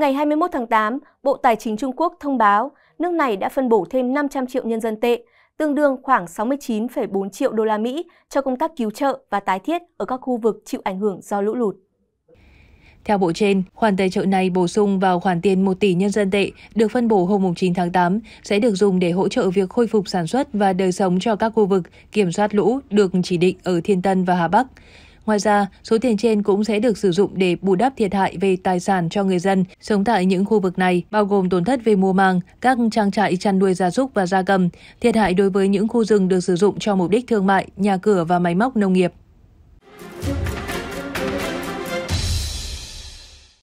Ngày 21 tháng 8, Bộ Tài chính Trung Quốc thông báo nước này đã phân bổ thêm 500 triệu nhân dân tệ, tương đương khoảng 69,4 triệu đô la Mỹ cho công tác cứu trợ và tái thiết ở các khu vực chịu ảnh hưởng do lũ lụt. Theo bộ trên, khoản tài trợ này bổ sung vào khoản tiền 1 tỷ nhân dân tệ được phân bổ hôm 9 tháng 8 sẽ được dùng để hỗ trợ việc khôi phục sản xuất và đời sống cho các khu vực kiểm soát lũ được chỉ định ở Thiên Tân và Hà Bắc. Ngoài ra, số tiền trên cũng sẽ được sử dụng để bù đắp thiệt hại về tài sản cho người dân sống tại những khu vực này, bao gồm tổn thất về mùa màng, các trang trại chăn nuôi gia súc và gia cầm, thiệt hại đối với những khu rừng được sử dụng cho mục đích thương mại, nhà cửa và máy móc nông nghiệp.